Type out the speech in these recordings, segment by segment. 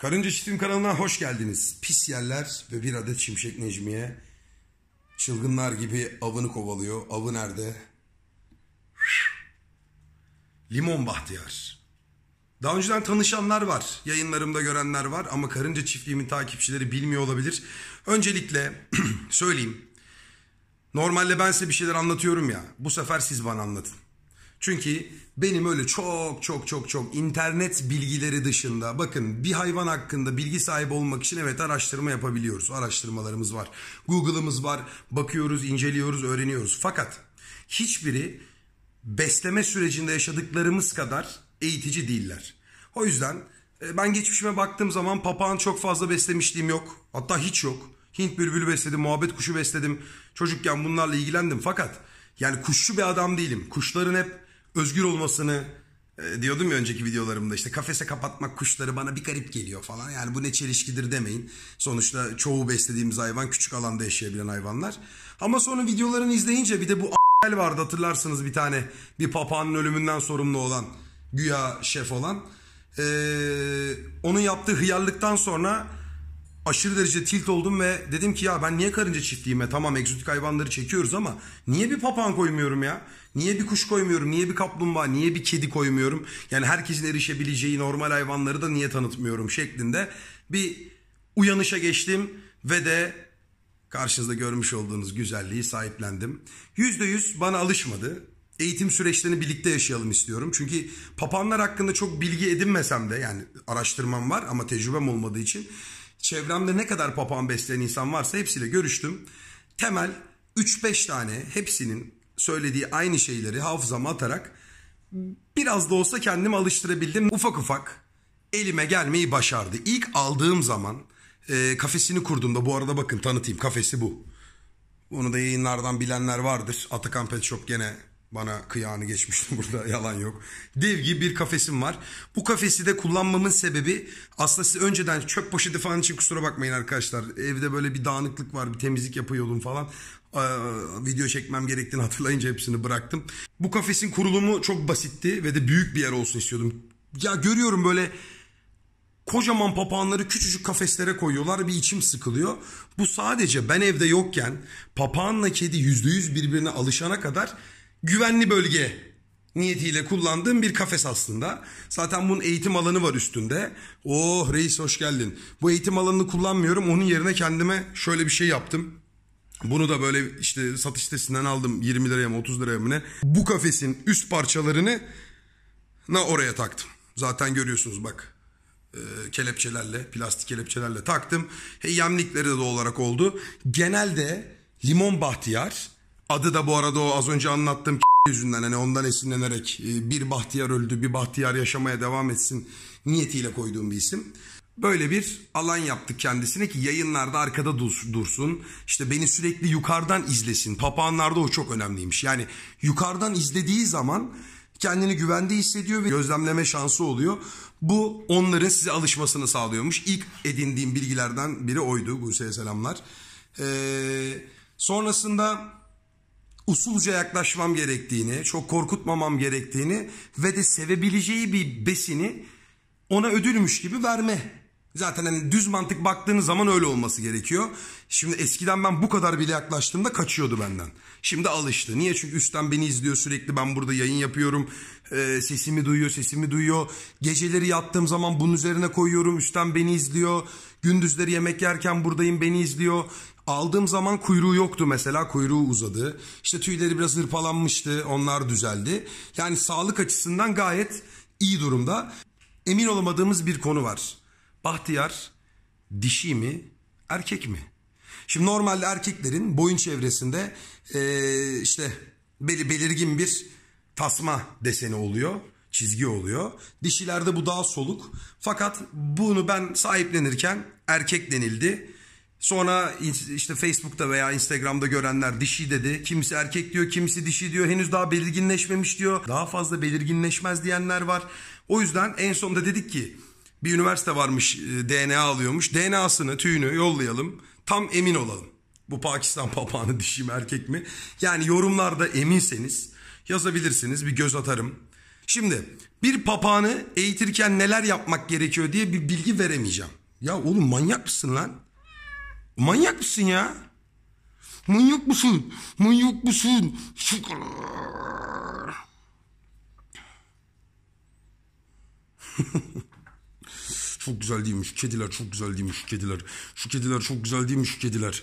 Karınca Çiftliğim kanalına hoş geldiniz. Pis yerler ve bir adet şimşek Necmiye çılgınlar gibi avını kovalıyor. Avı nerede? Limon Bahtiyar. Daha önceden tanışanlar var, yayınlarımda görenler var ama Karınca Çiftliğimin takipçileri bilmiyor olabilir. Öncelikle söyleyeyim. Normalde ben size bir şeyler anlatıyorum ya, bu sefer siz bana anlatın. Çünkü benim öyle çok çok çok çok internet bilgileri dışında bakın bir hayvan hakkında bilgi sahibi olmak için evet araştırma yapabiliyoruz. Araştırmalarımız var. Google'ımız var. Bakıyoruz, inceliyoruz, öğreniyoruz. Fakat hiçbiri besleme sürecinde yaşadıklarımız kadar eğitici değiller. O yüzden e, ben geçmişime baktığım zaman papağan çok fazla beslemişliğim yok. Hatta hiç yok. Hint bülbülü besledim, muhabbet kuşu besledim. Çocukken bunlarla ilgilendim fakat yani kuşçu bir adam değilim. Kuşların hep özgür olmasını e, diyordum ya önceki videolarımda işte kafese kapatmak kuşları bana bir garip geliyor falan. Yani bu ne çelişkidir demeyin. Sonuçta çoğu beslediğimiz hayvan küçük alanda yaşayabilen hayvanlar. Ama sonra videolarını izleyince bir de bu a**el vardı hatırlarsınız bir tane bir papağanın ölümünden sorumlu olan güya şef olan. Ee, onun yaptığı hıyarlıktan sonra aşırı derece tilt oldum ve dedim ki ya ben niye karınca çiftliğime tamam egzotik hayvanları çekiyoruz ama niye bir papağan koymuyorum ya? Niye bir kuş koymuyorum? Niye bir kaplumbağa? Niye bir kedi koymuyorum? Yani herkesin erişebileceği normal hayvanları da niye tanıtmıyorum şeklinde bir uyanışa geçtim ve de karşınızda görmüş olduğunuz güzelliği sahiplendim. %100 bana alışmadı eğitim süreçlerini birlikte yaşayalım istiyorum. Çünkü papağanlar hakkında çok bilgi edinmesem de yani araştırmam var ama tecrübem olmadığı için Çevremde ne kadar papağan besleyen insan varsa hepsiyle görüştüm. Temel 3-5 tane hepsinin söylediği aynı şeyleri hafızama atarak biraz da olsa kendimi alıştırabildim. Ufak ufak elime gelmeyi başardı. İlk aldığım zaman e, kafesini kurduğumda bu arada bakın tanıtayım kafesi bu. Onu da yayınlardan bilenler vardır. Atakan Pet Shop gene bana kıyağını geçmiştim burada yalan yok. Dev gibi bir kafesim var. Bu kafesi de kullanmamın sebebi aslında siz önceden çöp poşeti falan için kusura bakmayın arkadaşlar. Evde böyle bir dağınıklık var bir temizlik yapıyordum falan. Ee, video çekmem gerektiğini hatırlayınca hepsini bıraktım. Bu kafesin kurulumu çok basitti ve de büyük bir yer olsun istiyordum. Ya görüyorum böyle kocaman papağanları küçücük kafeslere koyuyorlar bir içim sıkılıyor. Bu sadece ben evde yokken papağanla kedi %100 birbirine alışana kadar güvenli bölge niyetiyle kullandığım bir kafes aslında. Zaten bunun eğitim alanı var üstünde. Oh reis hoş geldin. Bu eğitim alanını kullanmıyorum. Onun yerine kendime şöyle bir şey yaptım. Bunu da böyle işte satış sitesinden aldım 20 liraya mı 30 liraya mı ne. Bu kafesin üst parçalarını na oraya taktım. Zaten görüyorsunuz bak e, kelepçelerle plastik kelepçelerle taktım. Hey yemlikleri de doğal olarak oldu. Genelde limon bahtiyar Adı da bu arada o az önce anlattığım yüzünden hani ondan esinlenerek e, bir bahtiyar öldü bir bahtiyar yaşamaya devam etsin niyetiyle koyduğum bir isim. Böyle bir alan yaptık kendisine ki yayınlarda arkada dursun. İşte beni sürekli yukarıdan izlesin. Papağanlarda o çok önemliymiş. Yani yukarıdan izlediği zaman kendini güvende hissediyor ve gözlemleme şansı oluyor. Bu onların size alışmasını sağlıyormuş. İlk edindiğim bilgilerden biri oydu. Buse'ye selamlar. Ee, sonrasında usulca yaklaşmam gerektiğini, çok korkutmamam gerektiğini ve de sevebileceği bir besini ona ödülmüş gibi verme. Zaten hani düz mantık baktığınız zaman öyle olması gerekiyor. Şimdi eskiden ben bu kadar bile yaklaştığımda kaçıyordu benden. Şimdi alıştı. Niye? Çünkü üstten beni izliyor sürekli. Ben burada yayın yapıyorum. Ee, sesimi duyuyor, sesimi duyuyor. Geceleri yattığım zaman bunun üzerine koyuyorum. Üstten beni izliyor. Gündüzleri yemek yerken buradayım beni izliyor. Aldığım zaman kuyruğu yoktu mesela kuyruğu uzadı. İşte tüyleri biraz hırpalanmıştı onlar düzeldi. Yani sağlık açısından gayet iyi durumda. Emin olamadığımız bir konu var. Bahtiyar dişi mi erkek mi? Şimdi normalde erkeklerin boyun çevresinde ee, işte bel belirgin bir tasma deseni oluyor çizgi oluyor. Dişilerde bu daha soluk. Fakat bunu ben sahiplenirken erkek denildi. Sonra işte Facebook'ta veya Instagram'da görenler dişi dedi. Kimisi erkek diyor, kimisi dişi diyor. Henüz daha belirginleşmemiş diyor. Daha fazla belirginleşmez diyenler var. O yüzden en sonunda dedik ki bir üniversite varmış e, DNA alıyormuş. DNA'sını, tüyünü yollayalım. Tam emin olalım. Bu Pakistan papağanı dişi mi erkek mi? Yani yorumlarda eminseniz yazabilirsiniz. Bir göz atarım. Şimdi bir papağanı eğitirken neler yapmak gerekiyor diye bir bilgi veremeyeceğim. Ya oğlum manyak mısın lan? Manyak mısın ya? Manyak mısın? Manyak mısın? çok güzel değilmiş. Kediler çok güzel değilmiş. Kediler. Şu kediler çok güzel değilmiş. Kediler.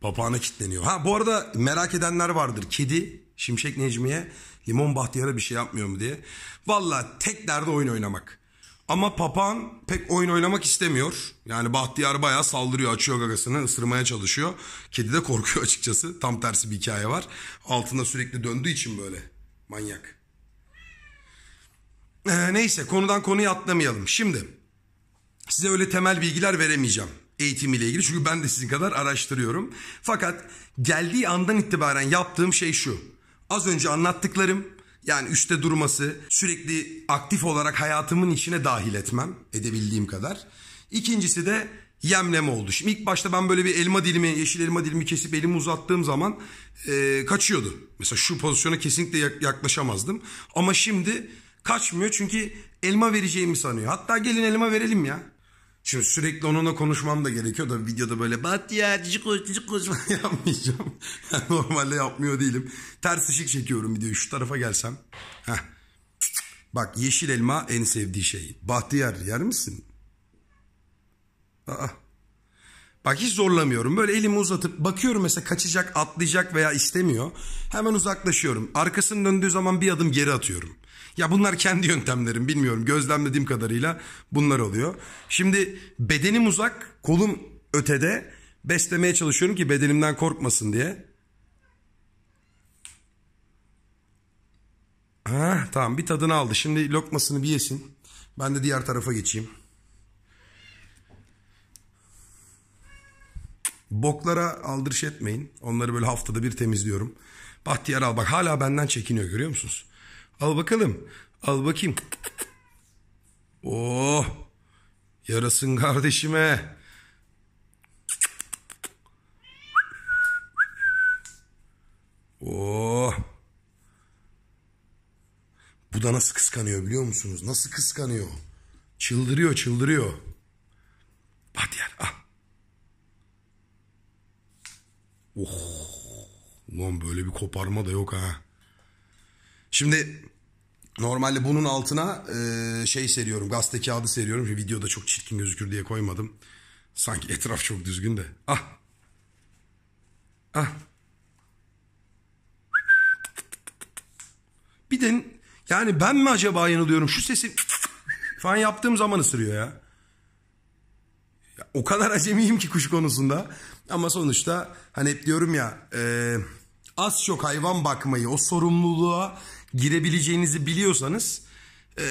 Papağana kitleniyor. Ha bu arada merak edenler vardır. Kedi Şimşek Necmi'ye Limon Bahtiyar'a bir şey yapmıyor mu diye. Valla tek derdi oyun oynamak. Ama papağan pek oyun oynamak istemiyor. Yani Bahtiyar bayağı saldırıyor, açıyor gagasını, ısırmaya çalışıyor. Kedi de korkuyor açıkçası. Tam tersi bir hikaye var. Altında sürekli döndüğü için böyle. Manyak. Ee, neyse konudan konuya atlamayalım. Şimdi size öyle temel bilgiler veremeyeceğim eğitimiyle ilgili. Çünkü ben de sizin kadar araştırıyorum. Fakat geldiği andan itibaren yaptığım şey şu. Az önce anlattıklarım yani üstte durması, sürekli aktif olarak hayatımın içine dahil etmem edebildiğim kadar. İkincisi de yemleme oldu. Şimdi ilk başta ben böyle bir elma dilimi, yeşil elma dilimi kesip elimi uzattığım zaman e, kaçıyordu. Mesela şu pozisyona kesinlikle yaklaşamazdım. Ama şimdi kaçmıyor çünkü elma vereceğimi sanıyor. Hatta gelin elma verelim ya. Şimdi sürekli onunla konuşmam da gerekiyor da videoda böyle bat ya cici koş cici koş yapmayacağım. normalde yapmıyor değilim. Ters ışık çekiyorum video şu tarafa gelsem. Heh. Bak yeşil elma en sevdiği şey. Bahtiyar yer misin? Aa Bak hiç zorlamıyorum. Böyle elimi uzatıp bakıyorum mesela kaçacak, atlayacak veya istemiyor. Hemen uzaklaşıyorum. Arkasını döndüğü zaman bir adım geri atıyorum. Ya bunlar kendi yöntemlerim bilmiyorum. Gözlemlediğim kadarıyla bunlar oluyor. Şimdi bedenim uzak, kolum ötede. Beslemeye çalışıyorum ki bedenimden korkmasın diye. Ha, tamam bir tadını aldı. Şimdi lokmasını bir yesin. Ben de diğer tarafa geçeyim. Boklara aldırış etmeyin. Onları böyle haftada bir temizliyorum. Bahtiyar al bak hala benden çekiniyor görüyor musunuz? Al bakalım. Al bakayım. Oh. Yarasın kardeşime. Oh. Bu da nasıl kıskanıyor biliyor musunuz? Nasıl kıskanıyor? Çıldırıyor çıldırıyor. Bahtiyar al. Oh. Lan böyle bir koparma da yok ha. Şimdi normalde bunun altına e, şey seriyorum. Gazete kağıdı seriyorum. Şimdi videoda çok çirkin gözükür diye koymadım. Sanki etraf çok düzgün de. Ah. Ah. Bir de yani ben mi acaba yanılıyorum? Şu sesi falan yaptığım zaman ısırıyor ya. Ya, o kadar acemiyim ki kuş konusunda. Ama sonuçta hani hep diyorum ya e, az çok hayvan bakmayı o sorumluluğa girebileceğinizi biliyorsanız e,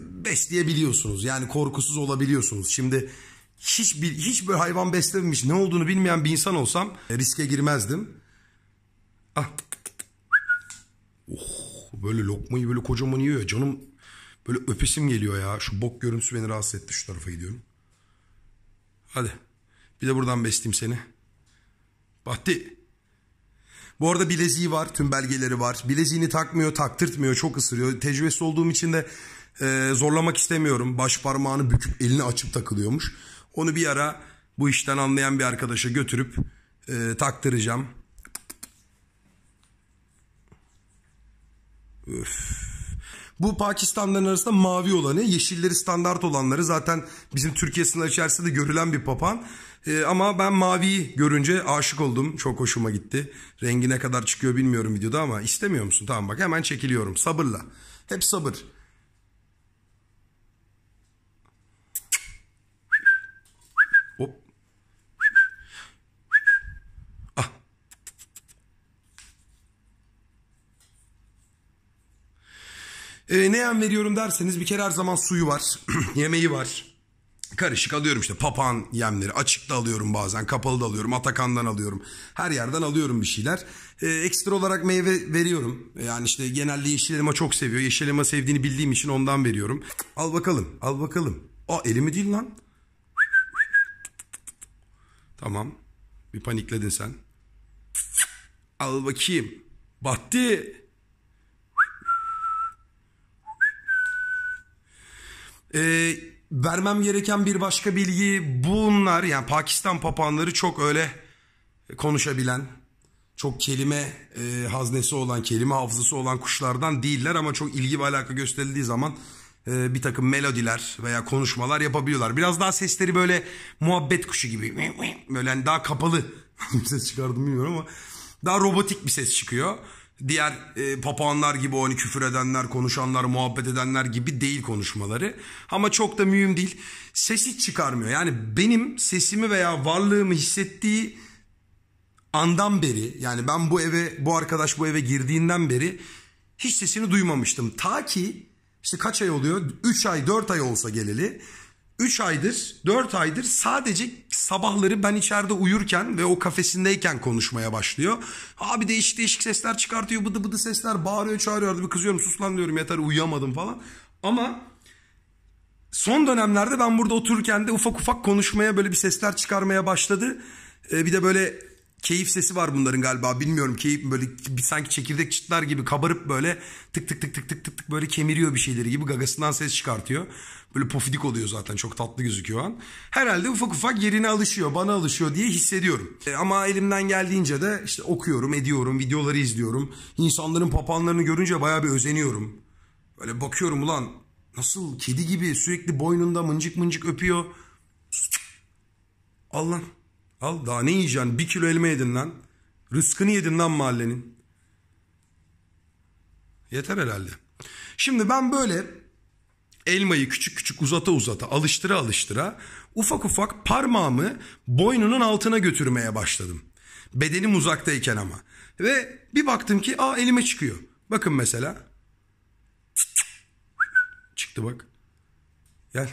besleyebiliyorsunuz. Yani korkusuz olabiliyorsunuz. Şimdi hiç hiç böyle hayvan beslememiş ne olduğunu bilmeyen bir insan olsam e, riske girmezdim. Ah. Oh, böyle lokmayı böyle kocaman yiyor ya canım böyle öpesim geliyor ya. Şu bok görüntüsü beni rahatsız etti şu tarafa gidiyorum. Hadi. Bir de buradan besleyeyim seni. Bahti. Bu arada bileziği var. Tüm belgeleri var. Bileziğini takmıyor, taktırtmıyor. Çok ısırıyor. Tecrübesi olduğum için de e, zorlamak istemiyorum. Baş parmağını büküp elini açıp takılıyormuş. Onu bir ara bu işten anlayan bir arkadaşa götürüp e, taktıracağım. Öf. Bu Pakistanların arasında mavi olanı, yeşilleri standart olanları zaten bizim Türkiye sınırı içerisinde de görülen bir papağan. Ee, ama ben maviyi görünce aşık oldum. Çok hoşuma gitti. Rengi ne kadar çıkıyor bilmiyorum videoda ama istemiyor musun? Tamam bak hemen çekiliyorum sabırla. Hep sabır. E, ne yem veriyorum derseniz bir kere her zaman suyu var, yemeği var. Karışık alıyorum işte papağan yemleri açıkta alıyorum bazen kapalı da alıyorum Atakan'dan alıyorum her yerden alıyorum bir şeyler ee, ekstra olarak meyve veriyorum yani işte genelde yeşil elma çok seviyor yeşil elma sevdiğini bildiğim için ondan veriyorum al bakalım al bakalım O elimi değil lan tamam bir panikledin sen al bakayım battı Ee, vermem gereken bir başka bilgi bunlar yani Pakistan papanları çok öyle konuşabilen çok kelime e, haznesi olan kelime hafızası olan kuşlardan değiller ama çok ilgi ve alaka gösterildiği zaman e, bir takım melodiler veya konuşmalar yapabiliyorlar. Biraz daha sesleri böyle muhabbet kuşu gibi böyle yani daha kapalı ses çıkardım bilmiyorum ama daha robotik bir ses çıkıyor diğer e, papağanlar gibi hani küfür edenler, konuşanlar, muhabbet edenler gibi değil konuşmaları. Ama çok da mühim değil. Ses çıkarmıyor. Yani benim sesimi veya varlığımı hissettiği andan beri yani ben bu eve bu arkadaş bu eve girdiğinden beri hiç sesini duymamıştım. Ta ki işte kaç ay oluyor? 3 ay 4 ay olsa geleli 3 aydır, 4 aydır sadece sabahları ben içeride uyurken ve o kafesindeyken konuşmaya başlıyor. Abi değişik değişik sesler çıkartıyor, bıdı bıdı sesler bağırıyor, çağırıyor. bir kızıyorum, sus lan diyorum yeter uyuyamadım falan. Ama son dönemlerde ben burada otururken de ufak ufak konuşmaya böyle bir sesler çıkarmaya başladı. Ee, bir de böyle keyif sesi var bunların galiba bilmiyorum keyif böyle bir sanki çekirdek çıtlar gibi kabarıp böyle tık tık tık tık tık tık tık böyle kemiriyor bir şeyleri gibi gagasından ses çıkartıyor. Böyle pofidik oluyor zaten çok tatlı gözüküyor an. Herhalde ufak ufak yerine alışıyor, bana alışıyor diye hissediyorum. E, ama elimden geldiğince de işte okuyorum, ediyorum, videoları izliyorum. İnsanların papanlarını görünce bayağı bir özeniyorum. Böyle bakıyorum ulan nasıl kedi gibi sürekli boynunda mıncık mıncık öpüyor. Al lan. Al daha ne yiyeceksin? Bir kilo elma yedin lan. Rızkını yedin lan mahallenin. Yeter herhalde. Şimdi ben böyle elmayı küçük küçük uzata uzata alıştıra alıştıra ufak ufak parmağımı boynunun altına götürmeye başladım. Bedenim uzaktayken ama. Ve bir baktım ki aa elime çıkıyor. Bakın mesela. Çıktı bak. Gel.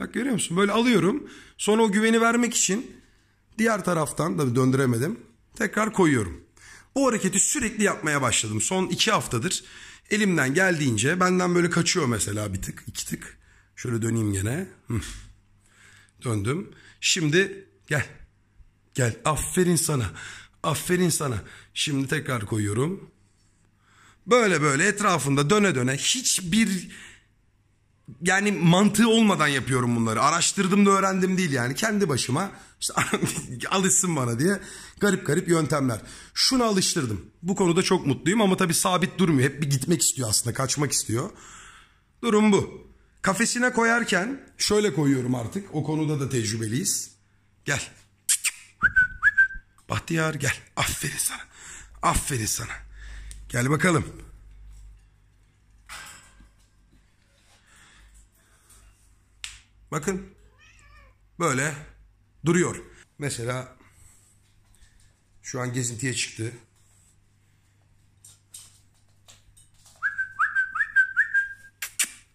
Bak görüyor musun? Böyle alıyorum. Sonra o güveni vermek için diğer taraftan da döndüremedim. Tekrar koyuyorum. Bu hareketi sürekli yapmaya başladım. Son iki haftadır elimden geldiğince benden böyle kaçıyor mesela bir tık iki tık. Şöyle döneyim gene. Döndüm. Şimdi gel. Gel aferin sana. Aferin sana. Şimdi tekrar koyuyorum. Böyle böyle etrafında döne döne hiçbir yani mantığı olmadan yapıyorum bunları. Araştırdım da öğrendim değil yani. Kendi başıma işte alışsın bana diye garip garip yöntemler. Şunu alıştırdım. Bu konuda çok mutluyum ama tabii sabit durmuyor. Hep bir gitmek istiyor aslında, kaçmak istiyor. Durum bu. Kafesine koyarken şöyle koyuyorum artık. O konuda da tecrübeliyiz. Gel. Bahtiyar gel. Aferin sana. Aferin sana. Gel bakalım. Bakın. Böyle duruyor. Mesela şu an gezintiye çıktı.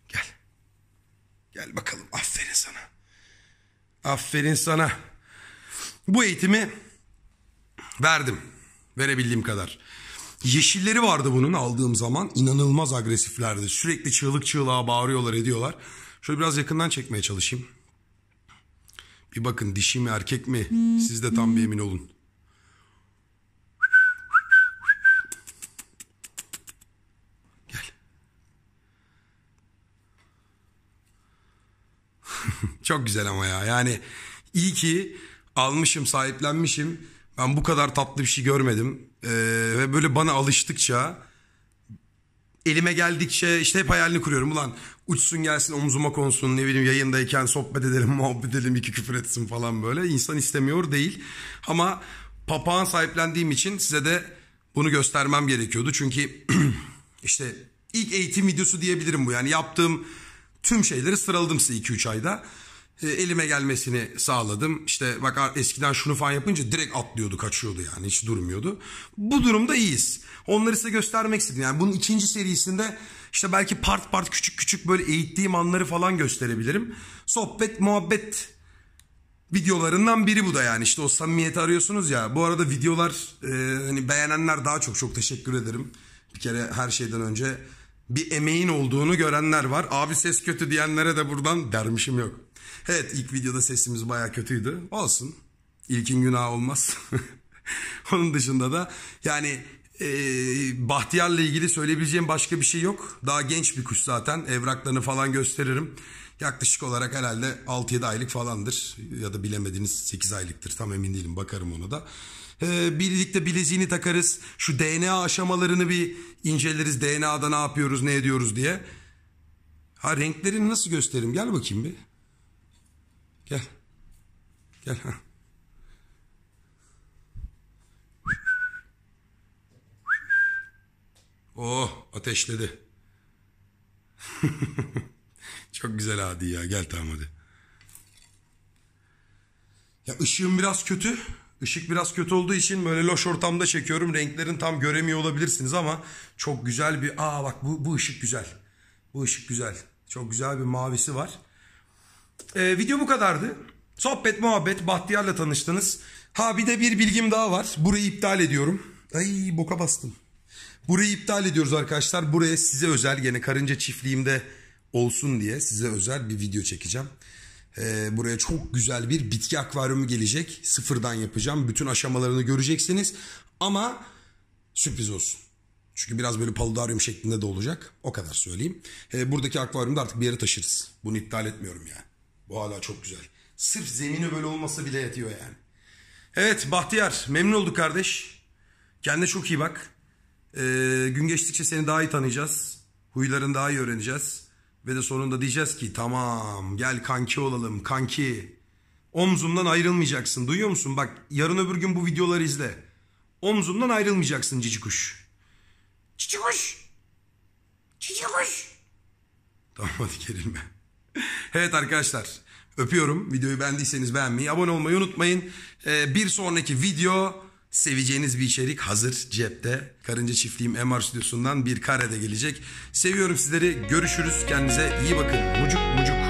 Gel. Gel bakalım. Aferin sana. Aferin sana. Bu eğitimi verdim. Verebildiğim kadar. Yeşilleri vardı bunun aldığım zaman. inanılmaz agresiflerdi. Sürekli çığlık çığlığa bağırıyorlar ediyorlar. Şöyle biraz yakından çekmeye çalışayım. Bir bakın dişi mi erkek mi hmm, siz de tam bir hmm. emin olun. Gel. Çok güzel ama ya yani iyi ki almışım sahiplenmişim. Ben bu kadar tatlı bir şey görmedim. Ee, ve böyle bana alıştıkça elime geldikçe işte hep hayalini kuruyorum. Ulan uçsun gelsin omzuma konsun ne bileyim yayındayken sohbet edelim muhabbet edelim iki küfür etsin falan böyle insan istemiyor değil ama papağan sahiplendiğim için size de bunu göstermem gerekiyordu çünkü işte ilk eğitim videosu diyebilirim bu yani yaptığım tüm şeyleri sıraladım size 2-3 ayda. Ee, elime gelmesini sağladım. İşte bak eskiden şunu falan yapınca direkt atlıyordu, kaçıyordu yani hiç durmuyordu. Bu durumda iyiyiz. Onları size göstermek istedim. Yani bunun ikinci serisinde işte belki part part küçük küçük böyle eğittiğim anları falan gösterebilirim. Sohbet, muhabbet videolarından biri bu da yani işte o samimiyeti arıyorsunuz ya. Bu arada videolar e, hani beğenenler daha çok çok teşekkür ederim. Bir kere her şeyden önce bir emeğin olduğunu görenler var. Abi ses kötü diyenlere de buradan dermişim yok. Evet ilk videoda sesimiz baya kötüydü. Olsun. İlkin günah olmaz. Onun dışında da yani e, Bahtiyar'la ilgili söyleyebileceğim başka bir şey yok. Daha genç bir kuş zaten. Evraklarını falan gösteririm. Yaklaşık olarak herhalde 6-7 aylık falandır. Ya da bilemediniz 8 aylıktır. Tam emin değilim. Bakarım onu da. Ee, birlikte bileziğini takarız. Şu DNA aşamalarını bir inceleriz. DNA'da ne yapıyoruz, ne ediyoruz diye. Ha renklerini nasıl gösterim? Gel bakayım bir. Gel. Gel ha. Oh ateşledi. Çok güzel hadi ya. Gel tamam hadi. Ya ışığım biraz kötü. Işık biraz kötü olduğu için böyle loş ortamda çekiyorum. Renklerin tam göremiyor olabilirsiniz ama çok güzel bir... Aa bak bu, bu ışık güzel. Bu ışık güzel. Çok güzel bir mavisi var. E, video bu kadardı. Sohbet muhabbet Bahtiyar'la tanıştınız. Ha bir de bir bilgim daha var. Burayı iptal ediyorum. Ay boka bastım. Burayı iptal ediyoruz arkadaşlar. Buraya size özel gene karınca çiftliğimde olsun diye size özel bir video çekeceğim. Ee, buraya çok güzel bir bitki akvaryumu gelecek. Sıfırdan yapacağım. Bütün aşamalarını göreceksiniz. Ama sürpriz olsun. Çünkü biraz böyle paludaryum şeklinde de olacak. O kadar söyleyeyim. Ee, buradaki akvaryumda artık bir yere taşırız. Bunu iptal etmiyorum yani. Bu hala çok güzel. Sırf zemini böyle olmasa bile yetiyor yani. Evet Bahtiyar memnun olduk kardeş. Kendine çok iyi bak. Ee, gün geçtikçe seni daha iyi tanıyacağız. Huylarını daha iyi öğreneceğiz. Ve de sonunda diyeceğiz ki tamam gel kanki olalım kanki. Omzumdan ayrılmayacaksın duyuyor musun? Bak yarın öbür gün bu videoları izle. Omzumdan ayrılmayacaksın cici kuş. Cici kuş. Cici kuş. Tamam hadi gerilme. Evet arkadaşlar öpüyorum. Videoyu beğendiyseniz beğenmeyi, abone olmayı unutmayın. Ee, bir sonraki video seveceğiniz bir içerik hazır cepte. Karınca Çiftliğim MR Stüdyosu'ndan bir karede gelecek. Seviyorum sizleri. Görüşürüz. Kendinize iyi bakın. Mucuk mucuk.